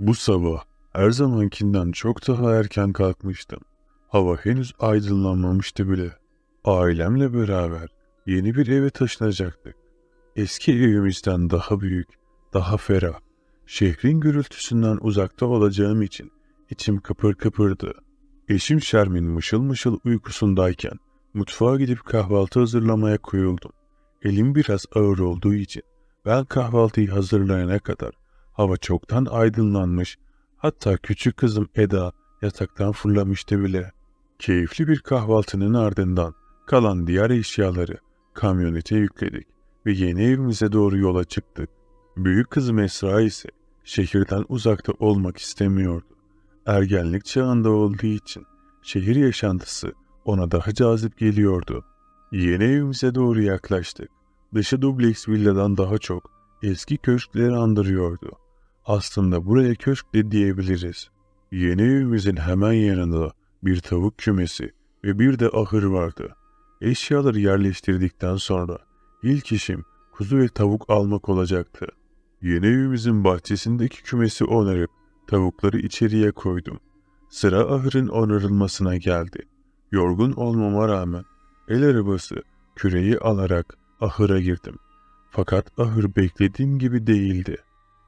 Bu sabah her zamankinden çok daha erken kalkmıştım. Hava henüz aydınlanmamıştı bile. Ailemle beraber yeni bir eve taşınacaktık. Eski evimizden daha büyük, daha ferah. Şehrin gürültüsünden uzakta olacağım için içim kıpır kıpırdı. Eşim Şermin mışıl mışıl uykusundayken mutfağa gidip kahvaltı hazırlamaya koyuldum. Elim biraz ağır olduğu için ben kahvaltıyı hazırlayana kadar Hava çoktan aydınlanmış. Hatta küçük kızım Eda yataktan fırlamıştı bile. Keyifli bir kahvaltının ardından kalan diğer eşyaları kamyonete yükledik ve yeni evimize doğru yola çıktık. Büyük kızım Esra ise şehirden uzakta olmak istemiyordu. Ergenlik çağında olduğu için şehir yaşantısı ona daha cazip geliyordu. Yeni evimize doğru yaklaştık. Dışı dubleks villadan daha çok eski köşkleri andırıyordu. Aslında buraya köşk de diyebiliriz. Yeni evimizin hemen yanında bir tavuk kümesi ve bir de ahır vardı. Eşyaları yerleştirdikten sonra ilk işim kuzu ve tavuk almak olacaktı. Yeni evimizin bahçesindeki kümesi onarıp tavukları içeriye koydum. Sıra ahırın onarılmasına geldi. Yorgun olmama rağmen el arabası küreyi alarak ahıra girdim. Fakat ahır beklediğim gibi değildi.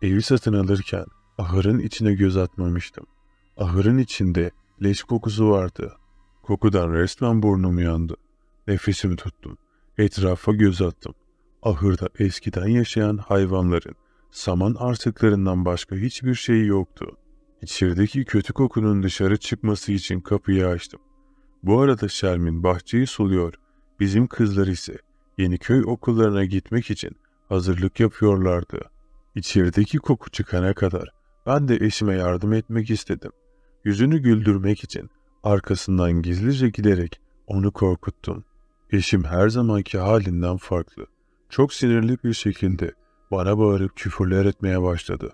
Evi satın alırken ahırın içine göz atmamıştım. Ahırın içinde leş kokusu vardı. Kokudan resmen burnum yandı. Nefesimi tuttum. Etrafa göz attım. Ahırda eskiden yaşayan hayvanların saman artıklarından başka hiçbir şey yoktu. İçerideki kötü kokunun dışarı çıkması için kapıyı açtım. Bu arada Şermin bahçeyi suluyor. Bizim kızlar ise yeni köy okullarına gitmek için hazırlık yapıyorlardı.'' İçerideki koku çıkana kadar ben de eşime yardım etmek istedim. Yüzünü güldürmek için arkasından gizlice giderek onu korkuttum. Eşim her zamanki halinden farklı. Çok sinirli bir şekilde bana bağırıp küfürler etmeye başladı.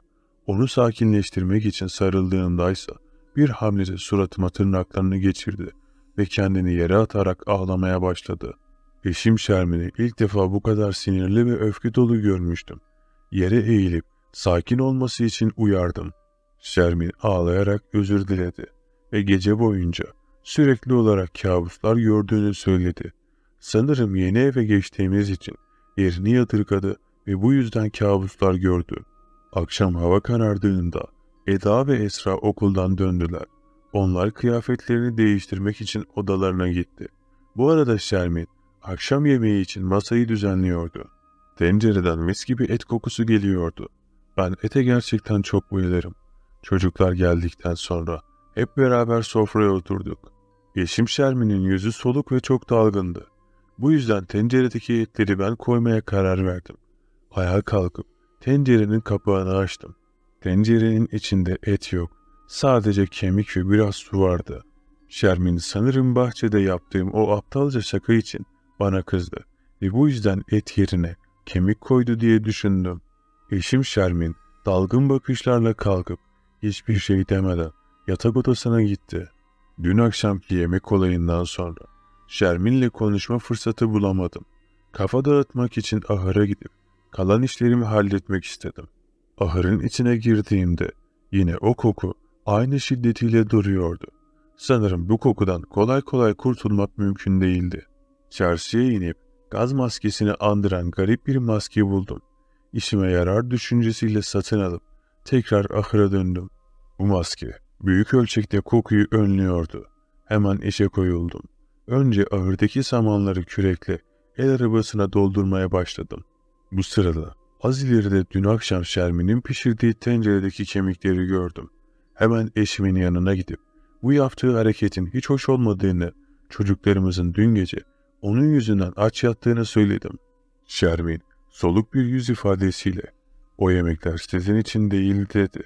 Onu sakinleştirmek için sarıldığındaysa bir hamlede suratıma tırnaklarını geçirdi ve kendini yere atarak ağlamaya başladı. Eşim Şermin'i ilk defa bu kadar sinirli ve öfke dolu görmüştüm yere eğilip sakin olması için uyardım. Şermin ağlayarak özür diledi ve gece boyunca sürekli olarak kabuslar gördüğünü söyledi. Sanırım yeni eve geçtiğimiz için yerini yadırgadı ve bu yüzden kabuslar gördü. Akşam hava karardığında Eda ve Esra okuldan döndüler. Onlar kıyafetlerini değiştirmek için odalarına gitti. Bu arada Şermin akşam yemeği için masayı düzenliyordu. Tencereden mis gibi et kokusu geliyordu. Ben ete gerçekten çok bayılırım. Çocuklar geldikten sonra hep beraber sofraya oturduk. Yeşim Şermin'in yüzü soluk ve çok dalgındı. Bu yüzden tenceredeki etleri ben koymaya karar verdim. Ayağa kalkıp tencerenin kapağını açtım. Tencerenin içinde et yok. Sadece kemik ve biraz su vardı. Şermin sanırım bahçede yaptığım o aptalca şaka için bana kızdı ve bu yüzden et yerine kemik koydu diye düşündüm. Eşim Şermin dalgın bakışlarla kalkıp hiçbir şey demeden yatak odasına gitti. Dün akşamki yemek olayından sonra Şermin'le konuşma fırsatı bulamadım. Kafa dağıtmak için ahıra gidip kalan işlerimi halletmek istedim. Ahırın içine girdiğimde yine o koku aynı şiddetiyle duruyordu. Sanırım bu kokudan kolay kolay kurtulmak mümkün değildi. Çarşıya inip gaz maskesini andıran garip bir maske buldum. İşime yarar düşüncesiyle satın alıp tekrar ahıra döndüm. Bu maske büyük ölçekte kokuyu önlüyordu. Hemen işe koyuldum. Önce ahırdaki samanları kürekle el arabasına doldurmaya başladım. Bu sırada az ileride dün akşam Şermin'in pişirdiği tenceredeki kemikleri gördüm. Hemen eşimin yanına gidip bu yaptığı hareketin hiç hoş olmadığını, çocuklarımızın dün gece onun yüzünden aç yattığını söyledim. Şermin soluk bir yüz ifadesiyle o yemekler sizin için değil dedi.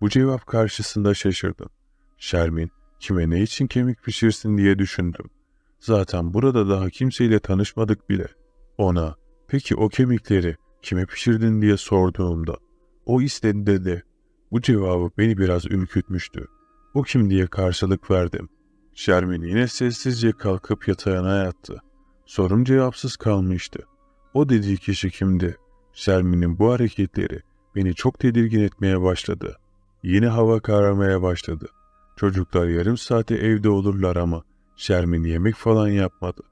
Bu cevap karşısında şaşırdım. Şermin kime ne için kemik pişirsin diye düşündüm. Zaten burada daha kimseyle tanışmadık bile. Ona peki o kemikleri kime pişirdin diye sorduğumda o istedi dedi. Bu cevabı beni biraz ürkütmüştü. O kim diye karşılık verdim. Şermin yine sessizce kalkıp yatağına yattı. Sorum cevapsız kalmıştı. O dediği kişi kimdi? Selmi'nin bu hareketleri beni çok tedirgin etmeye başladı. Yine hava kararmaya başladı. Çocuklar yarım saate evde olurlar ama Şermin yemek falan yapmadı.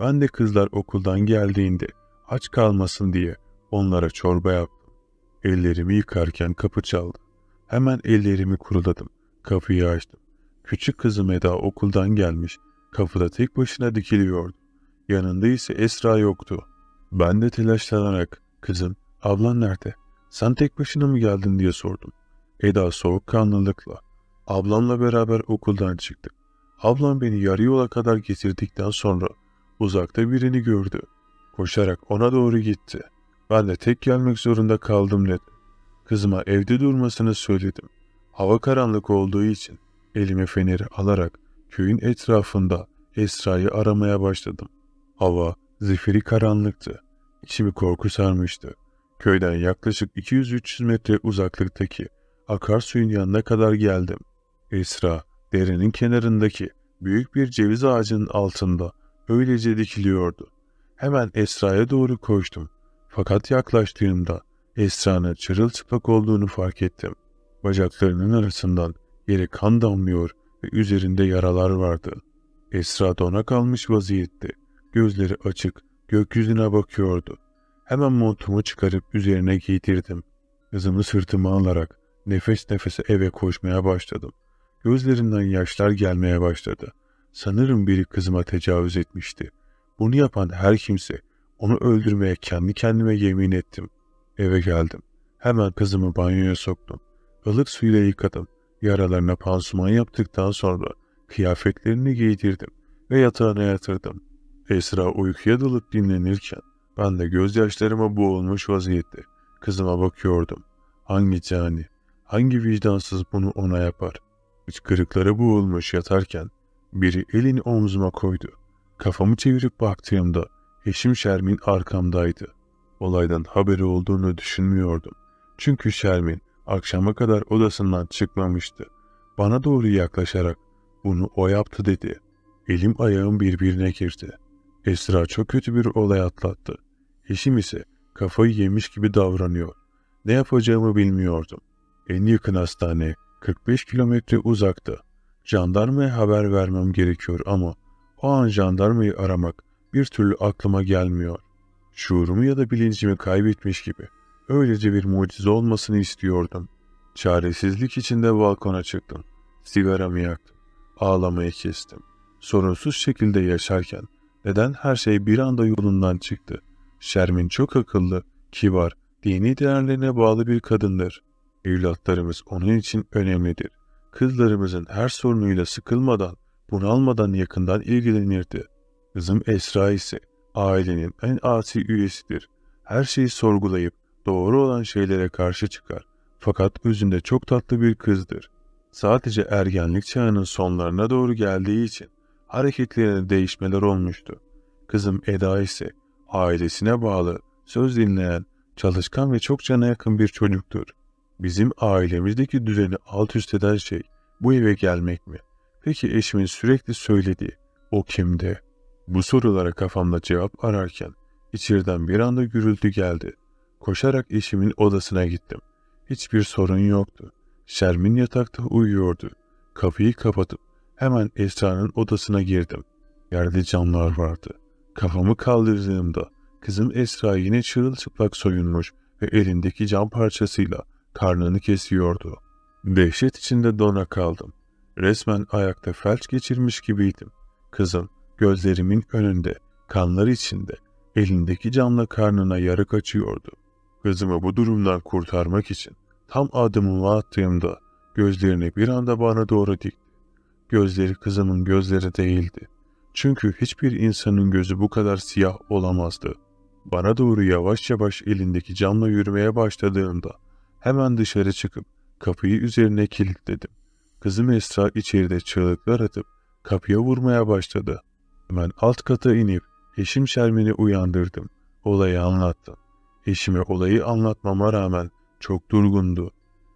Ben de kızlar okuldan geldiğinde aç kalmasın diye onlara çorba yaptım. Ellerimi yıkarken kapı çaldı. Hemen ellerimi kuruladım. Kapıyı açtım. Küçük kızım Eda okuldan gelmiş. Kapıda tek başına dikiliyordu. Yanında ise Esra yoktu. Ben de telaşlanarak, kızım ablan nerede? Sen tek başına mı geldin diye sordum. Eda soğukkanlılıkla. Ablamla beraber okuldan çıktık. Ablam beni yarı yola kadar getirdikten sonra uzakta birini gördü. Koşarak ona doğru gitti. Ben de tek gelmek zorunda kaldım dedi. Kızıma evde durmasını söyledim. Hava karanlık olduğu için elime feneri alarak köyün etrafında Esra'yı aramaya başladım. Hava zifiri karanlıktı. İçimi korku sarmıştı. Köyden yaklaşık 200-300 metre uzaklıktaki akarsuyun yanına kadar geldim. Esra, derenin kenarındaki büyük bir ceviz ağacının altında öylece dikiliyordu. Hemen Esra'ya doğru koştum. Fakat yaklaştığımda Esra'nın çırılçıplak olduğunu fark ettim. Bacaklarının arasından yere kan damlıyor ve üzerinde yaralar vardı. Esra dona kalmış vaziyette. Gözleri açık, gökyüzüne bakıyordu. Hemen montumu çıkarıp üzerine giydirdim. Kızımı sırtıma alarak nefes nefese eve koşmaya başladım. Gözlerinden yaşlar gelmeye başladı. Sanırım biri kızıma tecavüz etmişti. Bunu yapan her kimse onu öldürmeye kendi kendime yemin ettim. Eve geldim. Hemen kızımı banyoya soktum. Ilık suyla yıkadım. Yaralarına pansuman yaptıktan sonra kıyafetlerini giydirdim ve yatağına yatırdım. Esra uykuya dalıp dinlenirken ben de gözyaşlarıma boğulmuş vaziyette kızıma bakıyordum. Hangi cani, hangi vicdansız bunu ona yapar? Hıçkırıklara boğulmuş yatarken biri elini omzuma koydu. Kafamı çevirip baktığımda eşim Şermin arkamdaydı. Olaydan haberi olduğunu düşünmüyordum. Çünkü Şermin akşama kadar odasından çıkmamıştı. Bana doğru yaklaşarak bunu o yaptı dedi. Elim ayağım birbirine girdi. Esra çok kötü bir olay atlattı. Eşim ise kafayı yemiş gibi davranıyor. Ne yapacağımı bilmiyordum. En yakın hastane 45 kilometre uzakta. Jandarmaya haber vermem gerekiyor ama o an jandarmayı aramak bir türlü aklıma gelmiyor. Şuurumu ya da bilincimi kaybetmiş gibi. Öylece bir mucize olmasını istiyordum. Çaresizlik içinde balkona çıktım. Sigaramı yaktım. Ağlamayı kestim. Sorunsuz şekilde yaşarken neden her şey bir anda yolundan çıktı? Şermin çok akıllı, kibar, dini değerlerine bağlı bir kadındır. Evlatlarımız onun için önemlidir. Kızlarımızın her sorunuyla sıkılmadan, bunalmadan yakından ilgilenirdi. Kızım Esra ise ailenin en asi üyesidir. Her şeyi sorgulayıp doğru olan şeylere karşı çıkar. Fakat özünde çok tatlı bir kızdır. Sadece ergenlik çağının sonlarına doğru geldiği için hareketlerinde değişmeler olmuştu. Kızım Eda ise ailesine bağlı, söz dinleyen, çalışkan ve çok cana yakın bir çocuktur. Bizim ailemizdeki düzeni alt üst eden şey bu eve gelmek mi? Peki eşimin sürekli söylediği o kimdi? Bu sorulara kafamda cevap ararken içeriden bir anda gürültü geldi. Koşarak eşimin odasına gittim. Hiçbir sorun yoktu. Şermin yatakta uyuyordu. Kapıyı kapatıp Hemen Esra'nın odasına girdim. Yerde camlar vardı. Kafamı kaldırdığımda kızım Esra yine çırılçıplak soyunmuş ve elindeki cam parçasıyla karnını kesiyordu. Dehşet içinde dona kaldım. Resmen ayakta felç geçirmiş gibiydim. Kızım gözlerimin önünde, kanları içinde, elindeki camla karnına yarık açıyordu. Kızımı bu durumdan kurtarmak için tam adımımı attığımda gözlerini bir anda bana doğru dikti. Gözleri kızımın gözleri değildi. Çünkü hiçbir insanın gözü bu kadar siyah olamazdı. Bana doğru yavaş yavaş elindeki camla yürümeye başladığımda hemen dışarı çıkıp kapıyı üzerine kilitledim. Kızım Esra içeride çığlıklar atıp kapıya vurmaya başladı. Hemen alt kata inip eşim Şermin'i uyandırdım. Olayı anlattım. Eşime olayı anlatmama rağmen çok durgundu.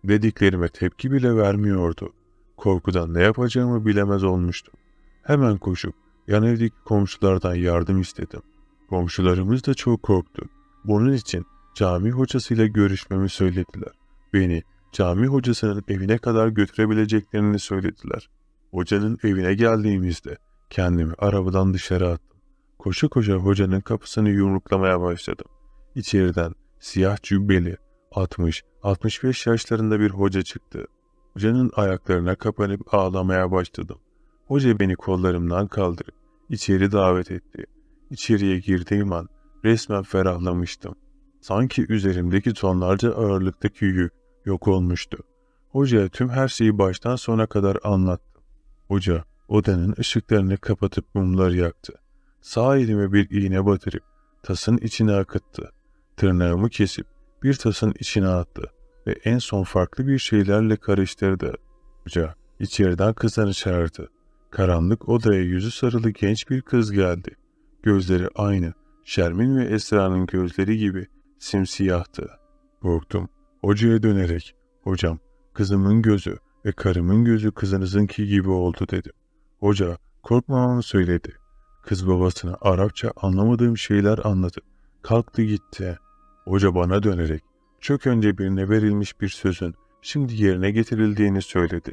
Dediklerime tepki bile vermiyordu. Korkudan ne yapacağımı bilemez olmuştum. Hemen koşup yan evdeki komşulardan yardım istedim. Komşularımız da çok korktu. Bunun için cami hocasıyla görüşmemi söylediler. Beni cami hocasının evine kadar götürebileceklerini söylediler. Hocanın evine geldiğimizde kendimi arabadan dışarı attım. Koşa koşa hocanın kapısını yumruklamaya başladım. İçeriden siyah cübbeli 60-65 yaşlarında bir hoca çıktı. Hocanın ayaklarına kapanıp ağlamaya başladım. Hoca beni kollarımdan kaldırıp içeri davet etti. İçeriye girdiğim an resmen ferahlamıştım. Sanki üzerimdeki tonlarca ağırlıktaki yük yok olmuştu. Hocaya tüm her şeyi baştan sona kadar anlattı. Hoca odanın ışıklarını kapatıp mumları yaktı. Sağ elime bir iğne batırıp tasın içine akıttı. Tırnağımı kesip bir tasın içine attı ve en son farklı bir şeylerle karıştırdı. Hoca içeriden kızını çağırdı. Karanlık odaya yüzü sarılı genç bir kız geldi. Gözleri aynı, Şermin ve Esra'nın gözleri gibi simsiyahtı. Korktum. Hocaya dönerek, hocam kızımın gözü ve karımın gözü kızınızınki gibi oldu dedim. Hoca korkmamamı söyledi. Kız babasına Arapça anlamadığım şeyler anladı. Kalktı gitti. Hoca bana dönerek çok önce birine verilmiş bir sözün şimdi yerine getirildiğini söyledi.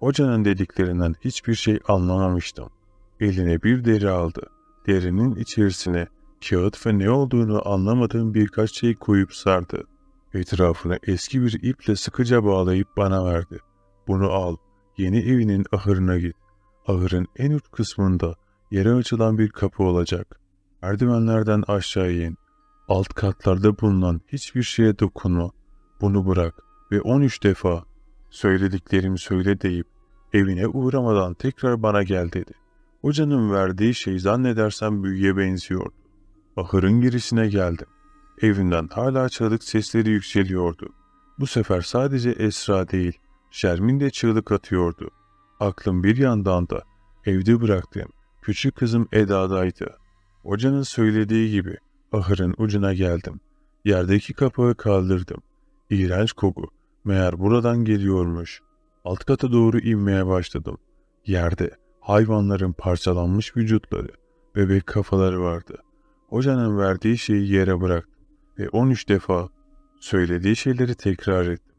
Hocanın dediklerinden hiçbir şey anlamamıştım. Eline bir deri aldı. Derinin içerisine kağıt ve ne olduğunu anlamadığım birkaç şey koyup sardı. Etrafına eski bir iple sıkıca bağlayıp bana verdi. Bunu al, yeni evinin ahırına git. Ahırın en uç kısmında yere açılan bir kapı olacak. Merdivenlerden aşağı in. Alt katlarda bulunan hiçbir şeye dokunma. Bunu bırak ve 13 defa söylediklerimi söyle deyip evine uğramadan tekrar bana gel dedi. Hocanın verdiği şey zannedersem büyüye benziyordu. Ahırın girişine geldim. Evinden hala çığlık sesleri yükseliyordu. Bu sefer sadece Esra değil, Şermin de çığlık atıyordu. Aklım bir yandan da evde bıraktığım küçük kızım Eda'daydı. Hocanın söylediği gibi Ahırın ucuna geldim. Yerdeki kapağı kaldırdım. İğrenç koku. Meğer buradan geliyormuş. Alt kata doğru inmeye başladım. Yerde hayvanların parçalanmış vücutları, bebek kafaları vardı. Hocanın verdiği şeyi yere bıraktım ve 13 defa söylediği şeyleri tekrar ettim.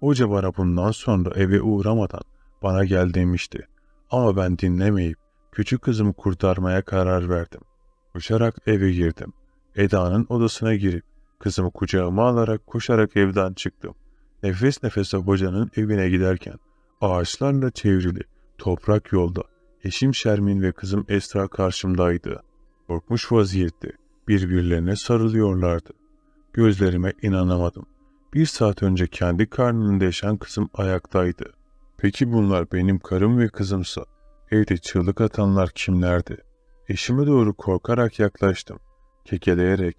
Hoca bana bundan sonra eve uğramadan bana gel demişti. Ama ben dinlemeyip küçük kızımı kurtarmaya karar verdim. Koşarak eve girdim. Eda'nın odasına girip kızımı kucağıma alarak koşarak evden çıktım. Nefes nefese hocanın evine giderken ağaçlarla çevrili toprak yolda eşim Şermin ve kızım Esra karşımdaydı. Korkmuş vaziyette birbirlerine sarılıyorlardı. Gözlerime inanamadım. Bir saat önce kendi karnında yaşayan kızım ayaktaydı. Peki bunlar benim karım ve kızımsa evde çığlık atanlar kimlerdi? Eşime doğru korkarak yaklaştım. Kekeleyerek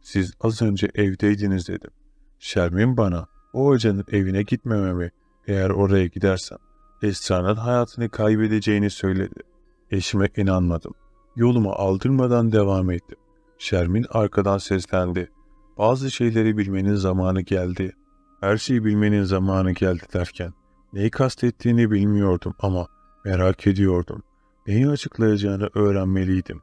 siz az önce evdeydiniz dedim. Şermin bana o hocanın evine gitmememi eğer oraya gidersen, Esra'nın hayatını kaybedeceğini söyledi. Eşime inanmadım. Yoluma aldırmadan devam ettim. Şermin arkadan seslendi. Bazı şeyleri bilmenin zamanı geldi. Her şeyi bilmenin zamanı geldi derken neyi kastettiğini bilmiyordum ama merak ediyordum. Neyi açıklayacağını öğrenmeliydim.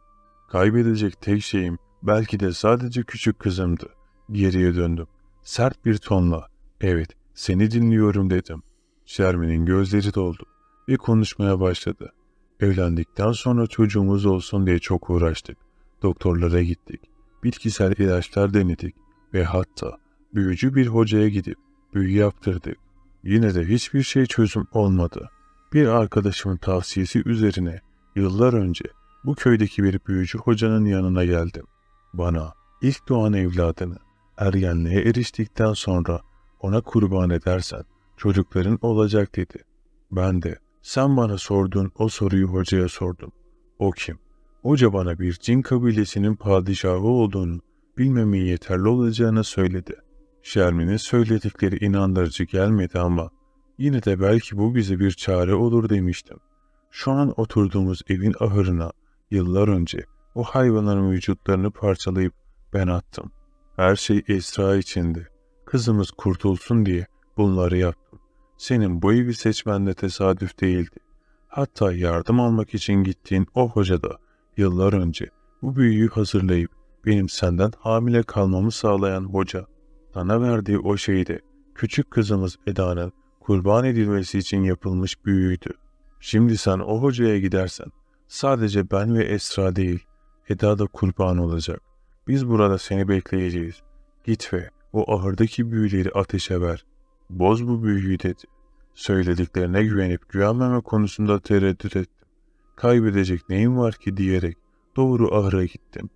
Kaybedecek tek şeyim Belki de sadece küçük kızımdı. Geriye döndüm. Sert bir tonla, evet seni dinliyorum dedim. Şermin'in gözleri doldu ve konuşmaya başladı. Evlendikten sonra çocuğumuz olsun diye çok uğraştık. Doktorlara gittik. Bitkisel ilaçlar denedik ve hatta büyücü bir hocaya gidip büyü yaptırdık. Yine de hiçbir şey çözüm olmadı. Bir arkadaşımın tavsiyesi üzerine yıllar önce bu köydeki bir büyücü hocanın yanına geldim. Bana ilk doğan evladını ergenliğe eriştikten sonra ona kurban edersen çocukların olacak dedi. Ben de sen bana sorduğun o soruyu hocaya sordum. O kim? Hoca bana bir cin kabilesinin padişahı olduğunu bilmemin yeterli olacağını söyledi. Şermin'in söyledikleri inandırıcı gelmedi ama yine de belki bu bize bir çare olur demiştim. Şu an oturduğumuz evin ahırına yıllar önce o hayvanların vücutlarını parçalayıp ben attım. Her şey Esra içindi. Kızımız kurtulsun diye bunları yaptım. Senin bu evi seçmen de tesadüf değildi. Hatta yardım almak için gittiğin o hoca da yıllar önce bu büyüyü hazırlayıp benim senden hamile kalmamı sağlayan hoca sana verdiği o şeydi. Küçük kızımız Eda'nın kurban edilmesi için yapılmış büyüydü. Şimdi sen o hocaya gidersen sadece ben ve Esra değil Eda da kurban olacak. Biz burada seni bekleyeceğiz. Git ve o ahırdaki büyüleri ateşe ver. Boz bu büyüyü dedi. Söylediklerine güvenip güvenmeme konusunda tereddüt ettim. Kaybedecek neyim var ki diyerek doğru ahıra gittim.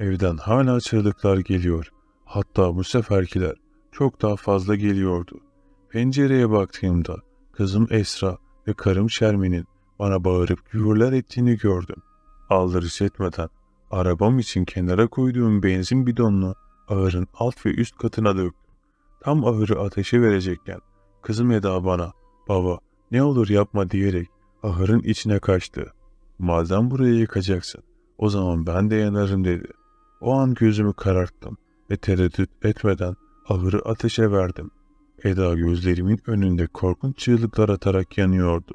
Evden hala çığlıklar geliyor. Hatta bu seferkiler çok daha fazla geliyordu. Pencereye baktığımda kızım Esra ve karım Şermin'in bana bağırıp küfürler ettiğini gördüm. Aldırış etmeden Arabam için kenara koyduğum benzin bidonunu ahırın alt ve üst katına döktüm. Tam ahırı ateşe verecekken kızım Eda bana baba ne olur yapma diyerek ahırın içine kaçtı. Madem burayı yıkacaksın o zaman ben de yanarım dedi. O an gözümü kararttım ve tereddüt etmeden ahırı ateşe verdim. Eda gözlerimin önünde korkunç çığlıklar atarak yanıyordu.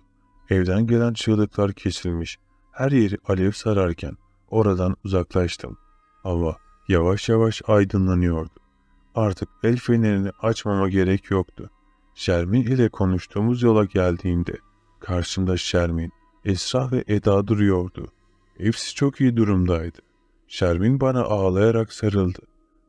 Evden gelen çığlıklar kesilmiş, her yeri alev sararken Oradan uzaklaştım. Hava yavaş yavaş aydınlanıyordu. Artık el fenerini açmama gerek yoktu. Şermin ile konuştuğumuz yola geldiğimde karşımda Şermin, Esra ve Eda duruyordu. Hepsi çok iyi durumdaydı. Şermin bana ağlayarak sarıldı.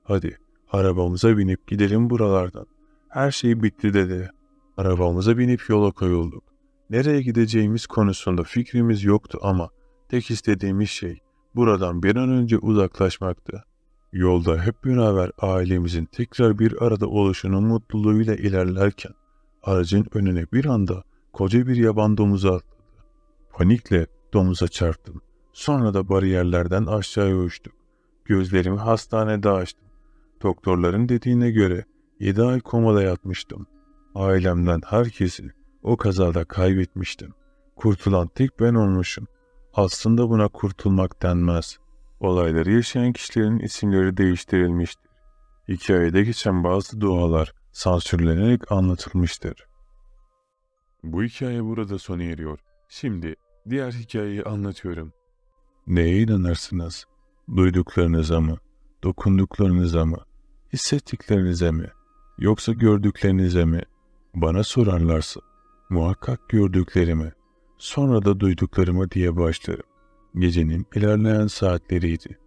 Hadi arabamıza binip gidelim buralardan. Her şey bitti dedi. Arabamıza binip yola koyulduk. Nereye gideceğimiz konusunda fikrimiz yoktu ama tek istediğimiz şey buradan bir an önce uzaklaşmaktı. Yolda hep beraber ailemizin tekrar bir arada oluşunun mutluluğuyla ilerlerken aracın önüne bir anda koca bir yaban domuzu atladı. Panikle domuza çarptım. Sonra da bariyerlerden aşağıya uçtuk. Gözlerimi hastanede açtım. Doktorların dediğine göre 7 ay komada yatmıştım. Ailemden herkesi o kazada kaybetmiştim. Kurtulan tek ben olmuşum. Aslında buna kurtulmak denmez. Olayları yaşayan kişilerin isimleri değiştirilmiştir. Hikayede geçen bazı dualar sansürlenerek anlatılmıştır. Bu hikaye burada sona eriyor. Şimdi diğer hikayeyi anlatıyorum. Neye inanırsınız? Duyduklarınıza mı? Dokunduklarınıza mı? Hissettiklerinize mi? Yoksa gördüklerinize mi? Bana sorarlarsa muhakkak gördüklerimi Sonra da duyduklarımı diye başlarım. Gecenin ilerleyen saatleriydi.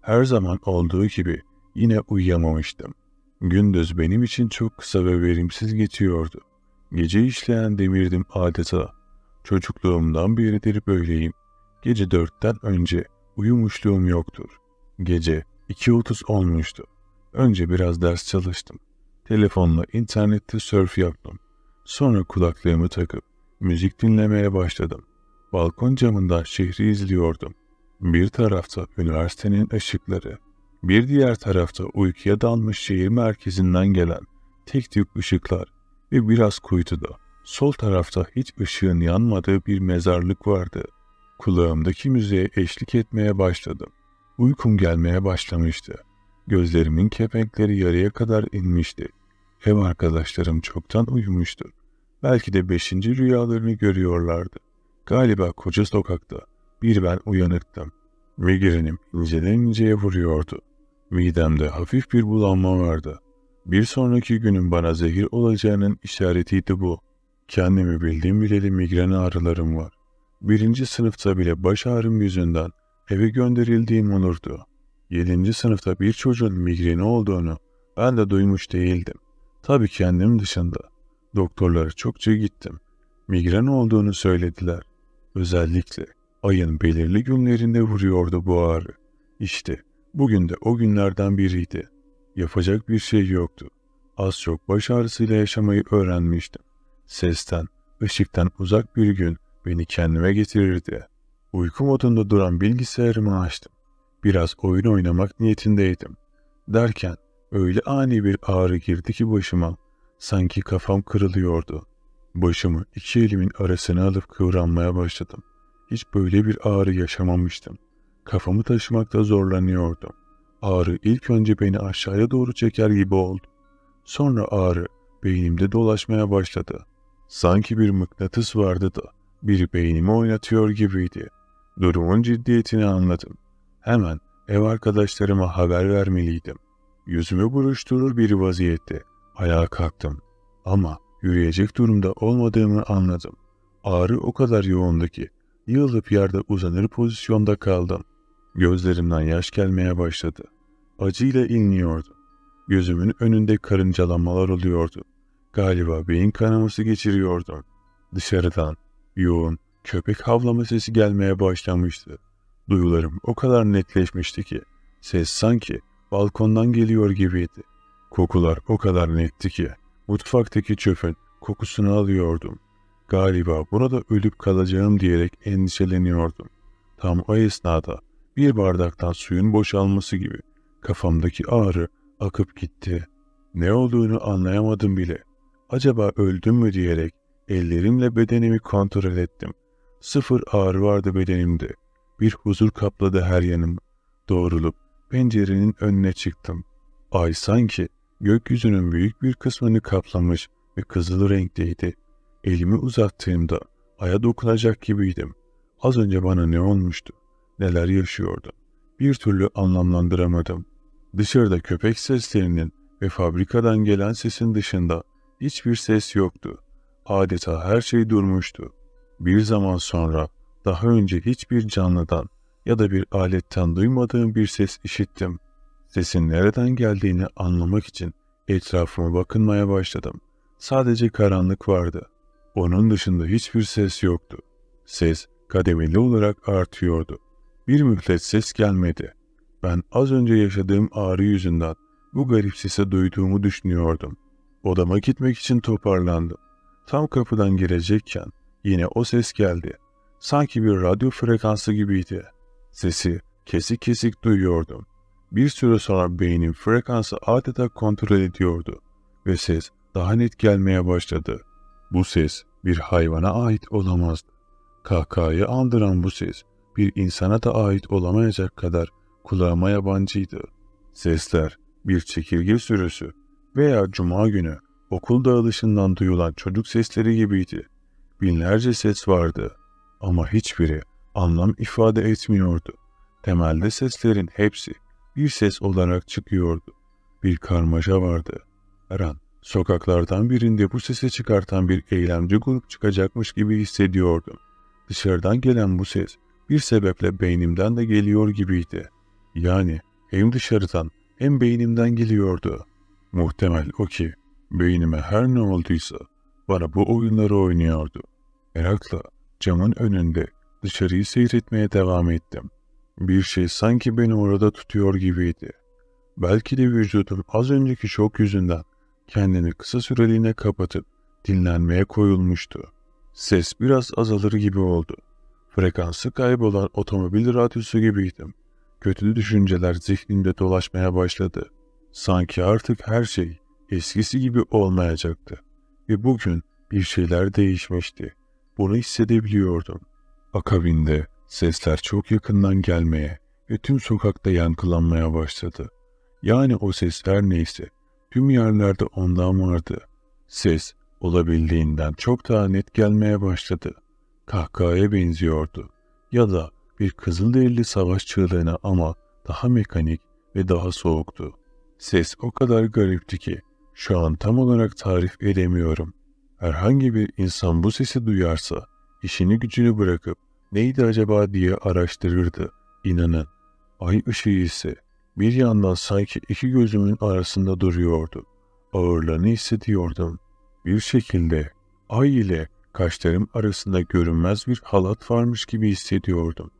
Her zaman olduğu gibi yine uyuyamamıştım. Gündüz benim için çok kısa ve verimsiz geçiyordu. Gece işleyen demirdim adeta. Çocukluğumdan beridir böyleyim. Gece dörtten önce uyumuşluğum yoktur. Gece 2.30 olmuştu. Önce biraz ders çalıştım. Telefonla internette surf yaptım. Sonra kulaklığımı takıp Müzik dinlemeye başladım. Balkon camından şehri izliyordum. Bir tarafta üniversitenin ışıkları, bir diğer tarafta uykuya dalmış şehir merkezinden gelen tek tük ışıklar ve biraz kuytuda sol tarafta hiç ışığın yanmadığı bir mezarlık vardı. Kulağımdaki müziğe eşlik etmeye başladım. Uykum gelmeye başlamıştı. Gözlerimin kepenkleri yarıya kadar inmişti. Hem arkadaşlarım çoktan uyumuştur belki de beşinci rüyalarını görüyorlardı. Galiba koca sokakta bir ben uyanıktım. Migrenim inceden inceye vuruyordu. Midemde hafif bir bulanma vardı. Bir sonraki günün bana zehir olacağının işaretiydi bu. Kendimi bildiğim bileli migren ağrılarım var. Birinci sınıfta bile baş ağrım yüzünden eve gönderildiğim olurdu. Yedinci sınıfta bir çocuğun migreni olduğunu ben de duymuş değildim. Tabii kendim dışında. Doktorlara çokça gittim. Migren olduğunu söylediler. Özellikle ayın belirli günlerinde vuruyordu bu ağrı. İşte bugün de o günlerden biriydi. Yapacak bir şey yoktu. Az çok baş ağrısıyla yaşamayı öğrenmiştim. Sesten, ışıktan uzak bir gün beni kendime getirirdi. Uyku modunda duran bilgisayarımı açtım. Biraz oyun oynamak niyetindeydim. Derken öyle ani bir ağrı girdi ki başıma Sanki kafam kırılıyordu. Başımı iki elimin arasına alıp kıvranmaya başladım. Hiç böyle bir ağrı yaşamamıştım. Kafamı taşımakta zorlanıyordum. Ağrı ilk önce beni aşağıya doğru çeker gibi oldu. Sonra ağrı beynimde dolaşmaya başladı. Sanki bir mıknatıs vardı da bir beynimi oynatıyor gibiydi. Durumun ciddiyetini anladım. Hemen ev arkadaşlarıma haber vermeliydim. Yüzümü buruşturur bir vaziyette Ayağa kalktım ama yürüyecek durumda olmadığımı anladım. Ağrı o kadar yoğundu ki yığılıp yerde uzanır pozisyonda kaldım. Gözlerimden yaş gelmeye başladı. Acıyla inliyordu. Gözümün önünde karıncalanmalar oluyordu. Galiba beyin kanaması geçiriyordum. Dışarıdan yoğun köpek havlama sesi gelmeye başlamıştı. Duyularım o kadar netleşmişti ki ses sanki balkondan geliyor gibiydi. Kokular o kadar netti ki mutfaktaki çöpün kokusunu alıyordum. Galiba burada ölüp kalacağım diyerek endişeleniyordum. Tam o esnada bir bardaktan suyun boşalması gibi kafamdaki ağrı akıp gitti. Ne olduğunu anlayamadım bile. Acaba öldüm mü diyerek ellerimle bedenimi kontrol ettim. Sıfır ağrı vardı bedenimde. Bir huzur kapladı her yanımı. Doğrulup pencerenin önüne çıktım. Ay sanki gökyüzünün büyük bir kısmını kaplamış ve kızıl renkteydi. Elimi uzattığımda aya dokunacak gibiydim. Az önce bana ne olmuştu? Neler yaşıyordu? Bir türlü anlamlandıramadım. Dışarıda köpek seslerinin ve fabrikadan gelen sesin dışında hiçbir ses yoktu. Adeta her şey durmuştu. Bir zaman sonra daha önce hiçbir canlıdan ya da bir aletten duymadığım bir ses işittim. Sesin nereden geldiğini anlamak için etrafıma bakınmaya başladım. Sadece karanlık vardı. Onun dışında hiçbir ses yoktu. Ses kademeli olarak artıyordu. Bir müddet ses gelmedi. Ben az önce yaşadığım ağrı yüzünden bu garip sesi duyduğumu düşünüyordum. Odama gitmek için toparlandım. Tam kapıdan girecekken yine o ses geldi. Sanki bir radyo frekansı gibiydi. Sesi kesik kesik duyuyordum bir süre sonra beynin frekansı adeta kontrol ediyordu ve ses daha net gelmeye başladı. Bu ses bir hayvana ait olamazdı. Kahkahayı andıran bu ses bir insana da ait olamayacak kadar kulağıma yabancıydı. Sesler bir çekirge sürüsü veya cuma günü okul dağılışından duyulan çocuk sesleri gibiydi. Binlerce ses vardı ama hiçbiri anlam ifade etmiyordu. Temelde seslerin hepsi bir ses olarak çıkıyordu. Bir karmaşa vardı. Her an sokaklardan birinde bu sesi çıkartan bir eylemci grup çıkacakmış gibi hissediyordum. Dışarıdan gelen bu ses bir sebeple beynimden de geliyor gibiydi. Yani hem dışarıdan hem beynimden geliyordu. Muhtemel o ki beynime her ne olduysa bana bu oyunları oynuyordu. Merakla camın önünde dışarıyı seyretmeye devam ettim. Bir şey sanki beni orada tutuyor gibiydi. Belki de vücudum az önceki şok yüzünden kendini kısa süreliğine kapatıp dinlenmeye koyulmuştu. Ses biraz azalır gibi oldu. Frekansı kaybolan otomobil radyosu gibiydim. Kötü düşünceler zihnimde dolaşmaya başladı. Sanki artık her şey eskisi gibi olmayacaktı. Ve bugün bir şeyler değişmişti. Bunu hissedebiliyordum. Akabinde Sesler çok yakından gelmeye ve tüm sokakta yankılanmaya başladı. Yani o sesler neyse, tüm yerlerde ondan vardı. Ses olabildiğinden çok daha net gelmeye başladı. Kahkahaya benziyordu. Ya da bir kızılderili savaş çığlığına ama daha mekanik ve daha soğuktu. Ses o kadar garipti ki şu an tam olarak tarif edemiyorum. Herhangi bir insan bu sesi duyarsa işini gücünü bırakıp neydi acaba diye araştırırdı. İnanın, ay ışığı ise bir yandan sanki iki gözümün arasında duruyordu. Ağırlığını hissediyordum. Bir şekilde ay ile kaşlarım arasında görünmez bir halat varmış gibi hissediyordum.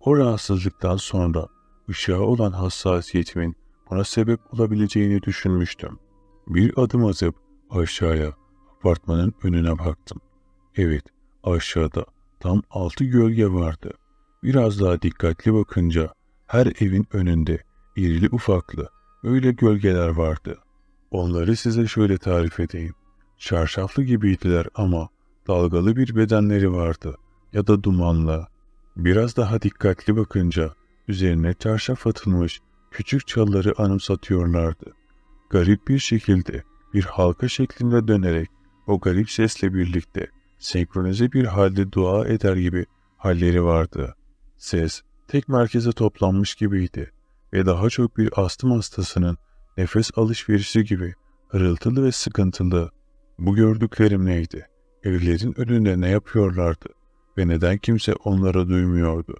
O rahatsızlıktan sonra ışığa olan hassasiyetimin buna sebep olabileceğini düşünmüştüm. Bir adım atıp aşağıya apartmanın önüne baktım. Evet, aşağıda Tam altı gölge vardı. Biraz daha dikkatli bakınca her evin önünde irili ufaklı öyle gölgeler vardı. Onları size şöyle tarif edeyim. Çarşaflı gibiydiler ama dalgalı bir bedenleri vardı ya da dumanlı. Biraz daha dikkatli bakınca üzerine çarşaf atılmış küçük çalları anımsatıyorlardı. Garip bir şekilde bir halka şeklinde dönerek o garip sesle birlikte senkronize bir halde dua eder gibi halleri vardı. Ses tek merkeze toplanmış gibiydi ve daha çok bir astım hastasının nefes alışverişi gibi hırıltılı ve sıkıntılı. Bu gördüklerim neydi? Evlerin önünde ne yapıyorlardı? Ve neden kimse onlara duymuyordu?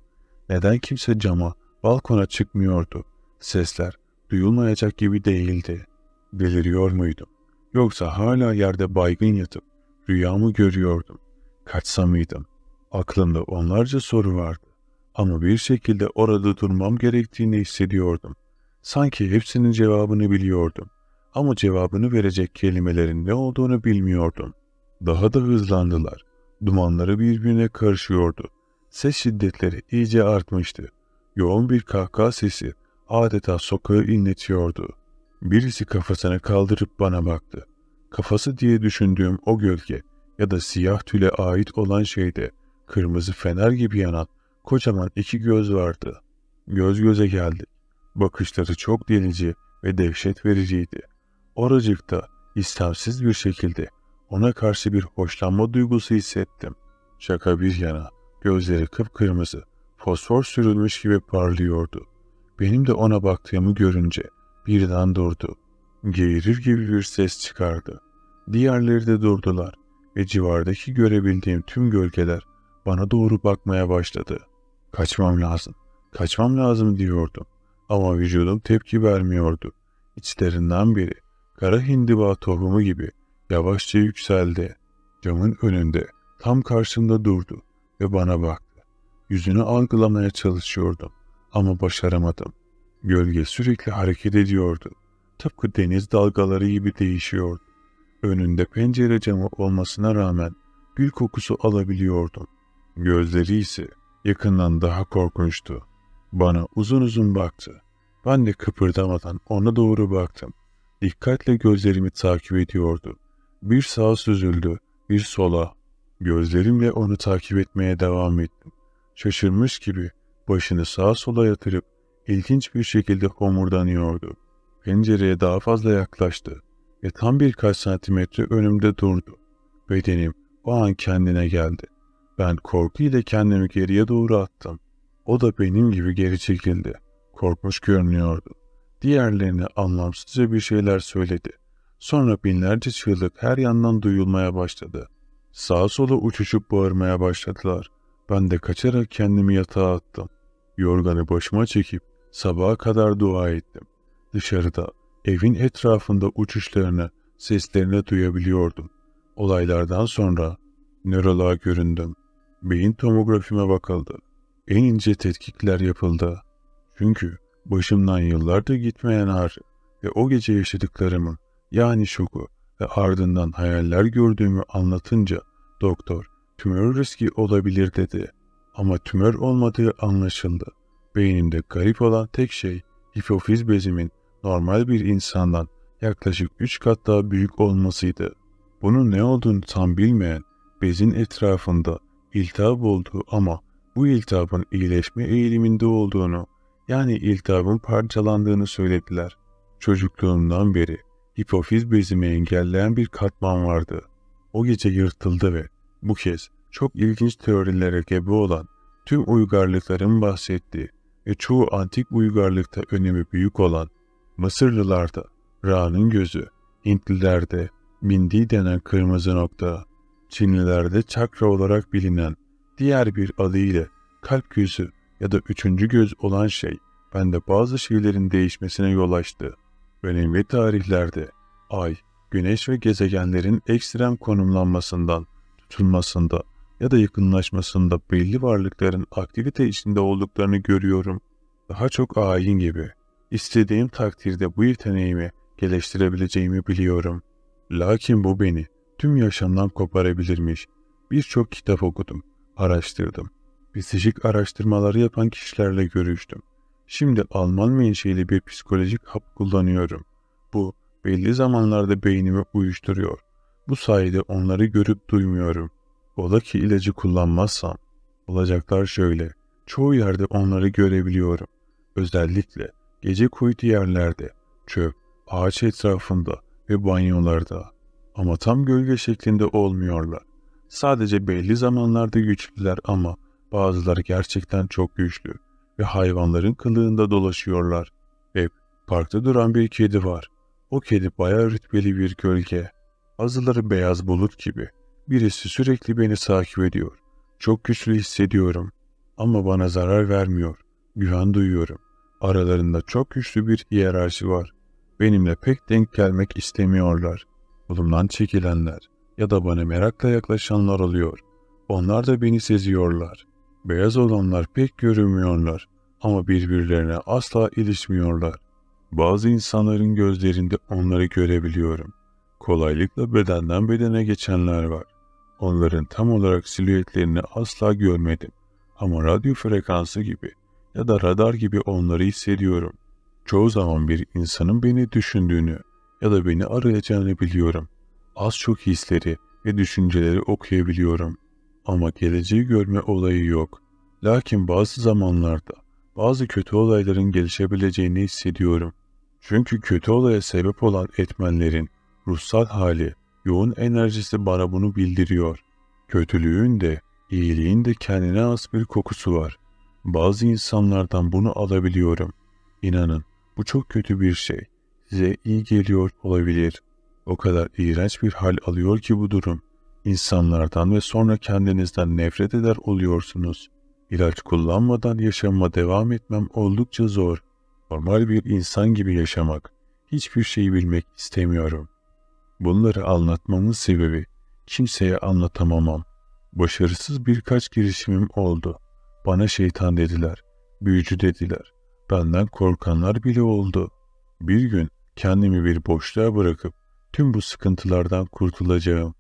Neden kimse cama, balkona çıkmıyordu? Sesler duyulmayacak gibi değildi. Deliriyor muydum? Yoksa hala yerde baygın yatıp Rüyamı görüyordum. Kaçsa mıydım? Aklımda onlarca soru vardı. Ama bir şekilde orada durmam gerektiğini hissediyordum. Sanki hepsinin cevabını biliyordum. Ama cevabını verecek kelimelerin ne olduğunu bilmiyordum. Daha da hızlandılar. Dumanları birbirine karışıyordu. Ses şiddetleri iyice artmıştı. Yoğun bir kahkaha sesi adeta sokağı inletiyordu. Birisi kafasını kaldırıp bana baktı. Kafası diye düşündüğüm o gölge ya da siyah tüle ait olan şeyde kırmızı fener gibi yanan kocaman iki göz vardı. Göz göze geldi. Bakışları çok delici ve dehşet vericiydi. Oracıkta istemsiz bir şekilde ona karşı bir hoşlanma duygusu hissettim. Şaka bir yana gözleri kıpkırmızı, fosfor sürülmüş gibi parlıyordu. Benim de ona baktığımı görünce birden durdu. Geğirir gibi bir ses çıkardı. Diğerleri de durdular ve civardaki görebildiğim tüm gölgeler bana doğru bakmaya başladı. Kaçmam lazım, kaçmam lazım diyordum ama vücudum tepki vermiyordu. İçlerinden biri kara hindiba tohumu gibi yavaşça yükseldi. Camın önünde tam karşımda durdu ve bana baktı. Yüzünü algılamaya çalışıyordum ama başaramadım. Gölge sürekli hareket ediyordu. Tıpkı deniz dalgaları gibi değişiyordu. Önünde pencere camı olmasına rağmen gül kokusu alabiliyordum. Gözleri ise yakından daha korkunçtu. Bana uzun uzun baktı. Ben de kıpırdamadan ona doğru baktım. Dikkatle gözlerimi takip ediyordu. Bir sağa süzüldü, bir sola. Gözlerimle onu takip etmeye devam ettim. Şaşırmış gibi başını sağa sola yatırıp ilginç bir şekilde homurdanıyordu. Pencereye daha fazla yaklaştı ve tam birkaç santimetre önümde durdu. Bedenim o an kendine geldi. Ben korkuyla kendimi geriye doğru attım. O da benim gibi geri çekildi. Korkmuş görünüyordu. Diğerlerine anlamsızca bir şeyler söyledi. Sonra binlerce çığlık her yandan duyulmaya başladı. Sağa sola uçuşup bağırmaya başladılar. Ben de kaçarak kendimi yatağa attım. Yorganı başıma çekip sabaha kadar dua ettim. Dışarıda Evin etrafında uçuşlarını, seslerini duyabiliyordum. Olaylardan sonra nöroloğa göründüm. Beyin tomografime bakıldı. En ince tetkikler yapıldı. Çünkü başımdan yıllardır gitmeyen ağrı ve o gece yaşadıklarımın yani şoku ve ardından hayaller gördüğümü anlatınca doktor tümör riski olabilir dedi. Ama tümör olmadığı anlaşıldı. Beynimde garip olan tek şey hipofiz bezimin normal bir insandan yaklaşık 3 kat daha büyük olmasıydı. Bunun ne olduğunu tam bilmeyen bezin etrafında iltihap olduğu ama bu iltihabın iyileşme eğiliminde olduğunu yani iltihabın parçalandığını söylediler. Çocukluğundan beri hipofiz bezimi engelleyen bir katman vardı. O gece yırtıldı ve bu kez çok ilginç teorilere gebe olan tüm uygarlıkların bahsettiği ve çoğu antik uygarlıkta önemi büyük olan Mısırlılarda Ra'nın gözü, Hintlilerde Mindi denen kırmızı nokta, Çinlilerde çakra olarak bilinen diğer bir adıyla kalp gözü ya da üçüncü göz olan şey bende bazı şeylerin değişmesine yol açtı. Önemli tarihlerde ay, güneş ve gezegenlerin ekstrem konumlanmasından, tutulmasında ya da yakınlaşmasında belli varlıkların aktivite içinde olduklarını görüyorum. Daha çok ayin gibi.'' İstediğim takdirde bu yeteneğimi geliştirebileceğimi biliyorum. Lakin bu beni tüm yaşamdan koparabilirmiş. Birçok kitap okudum, araştırdım. Psikolojik araştırmaları yapan kişilerle görüştüm. Şimdi Alman menşeli bir psikolojik hap kullanıyorum. Bu belli zamanlarda beynimi uyuşturuyor. Bu sayede onları görüp duymuyorum. Ola ki ilacı kullanmazsam. Olacaklar şöyle. Çoğu yerde onları görebiliyorum. Özellikle Gece kuytu yerlerde, çöp, ağaç etrafında ve banyolarda. Ama tam gölge şeklinde olmuyorlar. Sadece belli zamanlarda güçlüler ama bazıları gerçekten çok güçlü ve hayvanların kılığında dolaşıyorlar. Hep parkta duran bir kedi var. O kedi bayağı rütbeli bir gölge. Bazıları beyaz bulut gibi. Birisi sürekli beni takip ediyor. Çok güçlü hissediyorum. Ama bana zarar vermiyor. Güven duyuyorum. Aralarında çok güçlü bir hiyerarşi var. Benimle pek denk gelmek istemiyorlar. Kolumdan çekilenler ya da bana merakla yaklaşanlar oluyor. Onlar da beni seziyorlar. Beyaz olanlar pek görünmüyorlar ama birbirlerine asla ilişmiyorlar. Bazı insanların gözlerinde onları görebiliyorum. Kolaylıkla bedenden bedene geçenler var. Onların tam olarak silüetlerini asla görmedim ama radyo frekansı gibi ya da radar gibi onları hissediyorum. Çoğu zaman bir insanın beni düşündüğünü ya da beni arayacağını biliyorum. Az çok hisleri ve düşünceleri okuyabiliyorum. Ama geleceği görme olayı yok. Lakin bazı zamanlarda bazı kötü olayların gelişebileceğini hissediyorum. Çünkü kötü olaya sebep olan etmenlerin ruhsal hali, yoğun enerjisi bana bunu bildiriyor. Kötülüğün de, iyiliğin de kendine az bir kokusu var. Bazı insanlardan bunu alabiliyorum. İnanın bu çok kötü bir şey. Size iyi geliyor olabilir. O kadar iğrenç bir hal alıyor ki bu durum. İnsanlardan ve sonra kendinizden nefret eder oluyorsunuz. İlaç kullanmadan yaşama devam etmem oldukça zor. Normal bir insan gibi yaşamak. Hiçbir şey bilmek istemiyorum. Bunları anlatmamın sebebi kimseye anlatamamam. Başarısız birkaç girişimim oldu. Bana şeytan dediler, büyücü dediler. Benden korkanlar bile oldu. Bir gün kendimi bir boşluğa bırakıp tüm bu sıkıntılardan kurtulacağım.